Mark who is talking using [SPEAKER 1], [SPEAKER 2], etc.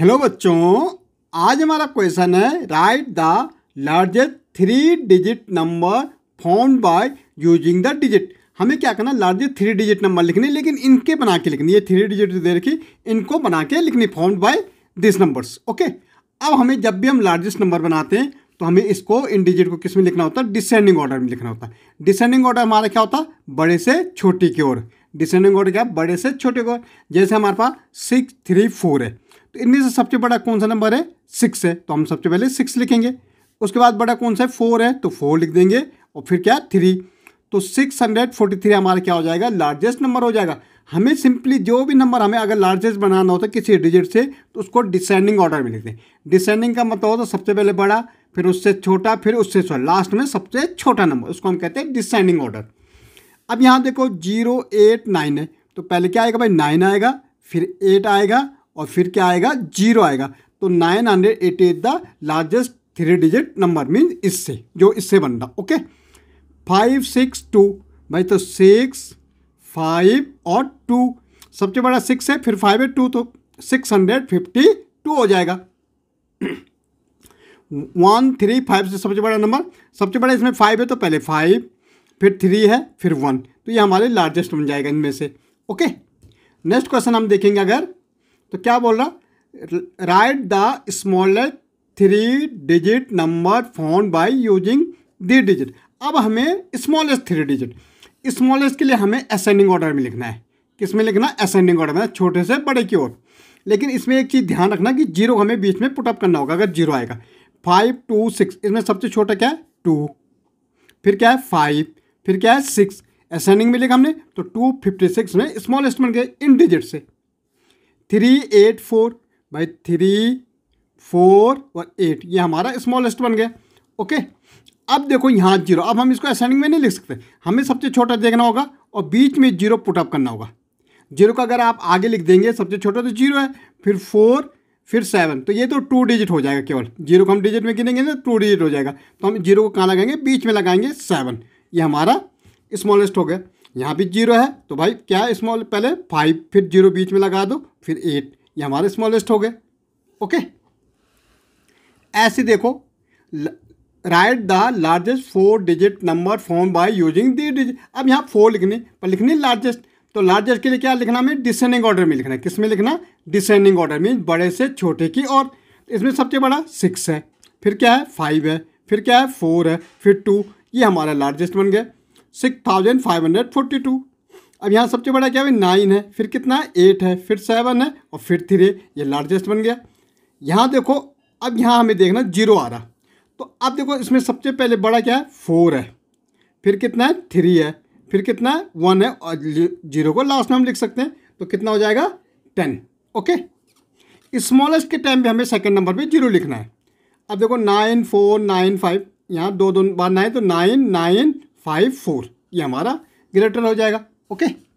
[SPEAKER 1] hello बच्चों आज हमारा क्वेश्चन है write the largest three digit number found by using the digit हमें क्या करना लार्जेस्ट थ्री डिजिट नंबर लिखने लेकिन इनके बना के लिखनी ये थ्री डिजिट दे रखी इनको बना के लिखनी found by this numbers okay अब हमें जब भी हम लार्जेस्ट नंबर बनाते हैं तो हमें इसको इन डिजिट को किस में लिखना होता है डिसेंडिंग ऑर्डर में लिखना होता है डिसेंडिंग ऑर्डर हमारा क्या होता है बड़े से छोटी की ओर डिसेंडिंग ऑर्डर क्या बड़े से छोटे की ओर जैसे हमारे पास सिक्स थ्री फोर है तो इनमें से सबसे बड़ा कौन सा नंबर है सिक्स है तो हम सबसे पहले सिक्स लिखेंगे उसके बाद बड़ा कौन सा है फोर है तो फोर लिख देंगे और फिर क्या थ्री तो सिक्स हंड्रेड फोर्टी थ्री हमारा क्या हो जाएगा लार्जेस्ट नंबर हो जाएगा हमें सिंपली जो भी नंबर हमें अगर लार्जेस्ट बनाना होता है किसी डिजिट से तो उसको डिसेंडिंग ऑर्डर में लिख दें डिसेंडिंग का मतलब होता है सबसे पहले बड़ा फिर उससे छोटा फिर उससे छोटा लास्ट में सबसे छोटा नंबर उसको हम कहते हैं डिसेंडिंग ऑर्डर अब यहाँ देखो जीरो एट नाइन है तो पहले क्या आएगा भाई नाइन आएगा फिर एट आएगा और फिर क्या आएगा जीरो आएगा तो nine hundred eighty eight the largest three digit number means इससे जो इससे बन रहा ओके फाइव सिक्स टू भाई तो सिक्स फाइव और टू सबसे बड़ा सिक्स है फिर फाइव है टू तो सिक्स हंड्रेड फिफ्टी टू हो जाएगा वन थ्री फाइव से सबसे बड़ा नंबर सबसे बड़ा इसमें फाइव है तो पहले फाइव फिर थ्री है फिर वन तो ये हमारे लार्जेस्ट बन जाएगा इनमें से ओके नेक्स्ट क्वेश्चन हम देखेंगे अगर तो क्या बोल रहा write the smallest three digit number found by using the digit अब हमें स्मॉलेस्ट थ्री डिजिट स्मॉलेस्ट के लिए हमें असेंडिंग ऑर्डर में लिखना है किस में लिखना असेंडिंग ऑर्डर में छोटे से बड़े की ओर लेकिन इसमें एक चीज़ ध्यान रखना कि जीरो हमें बीच में पुटअप करना होगा अगर जीरो आएगा फाइव टू सिक्स इसमें सबसे छोटा क्या है टू फिर क्या है फाइव फिर क्या है सिक्स असेंडिंग में लिखा हमने तो टू फिफ्टी सिक्स में स्मॉलेस्ट बन गए इन डिजिट से three eight four by three four और एट ये हमारा स्मॉलेस्ट बन गया ओके अब देखो यहाँ जीरो अब हम इसको असेंडिंग में नहीं लिख सकते हमें सबसे छोटा देखना होगा और बीच में जीरो पुटअप करना होगा जीरो का अगर आप आगे लिख देंगे सबसे छोटा तो जीरो है फिर फोर फिर सेवन तो ये तो टू डिजिट हो जाएगा केवल जीरो को हम डिजिट में गिनेंगे ना टू डिजिट हो जाएगा तो हम जीरो को कहाँ लगाएंगे बीच में लगाएंगे सेवन ये हमारा स्मॉलेस्ट हो गया यहाँ भी जीरो है तो भाई क्या है स्मॉल पहले फाइव फिर जीरो बीच में लगा दो फिर एट ये हमारे स्मॉलेस्ट हो गए ओके ऐसे देखो write the largest four digit number form by using the digit अब यहाँ फोर लिखने पर लिखने लार्जेस्ट तो लार्जेस्ट के लिए क्या लिखना हमें डिसेंडिंग ऑर्डर में लिखना है किस में लिखना डिसेंडिंग ऑर्डर मीन बड़े से छोटे की और इसमें सबसे बड़ा सिक्स है फिर क्या है फाइव है फिर क्या है फोर है फिर टू ये हमारा लार्जेस्ट बन गया six thousand five hundred forty two अब यहाँ सबसे बड़ा क्या है नाइन है फिर कितना है एट है फिर सेवन है और फिर थ्री ये लार्जेस्ट बन गया यहाँ देखो अब यहाँ हमें देखना जीरो आ रहा तो अब देखो इसमें सबसे पहले बड़ा क्या है फोर है फिर कितना है थ्री है फिर कितना है वन है और जीरो को लास्ट में हम लिख सकते हैं तो कितना हो जाएगा टेन ओके स्मॉलेस्ट के टाइम पे हमें सेकंड नंबर पे जीरो लिखना है अब देखो नाइन फोर नाइन फाइव यहाँ दो दो बार नाइन तो नाइन नाइन फाइव फोर ये हमारा ग्रेटर हो जाएगा ओके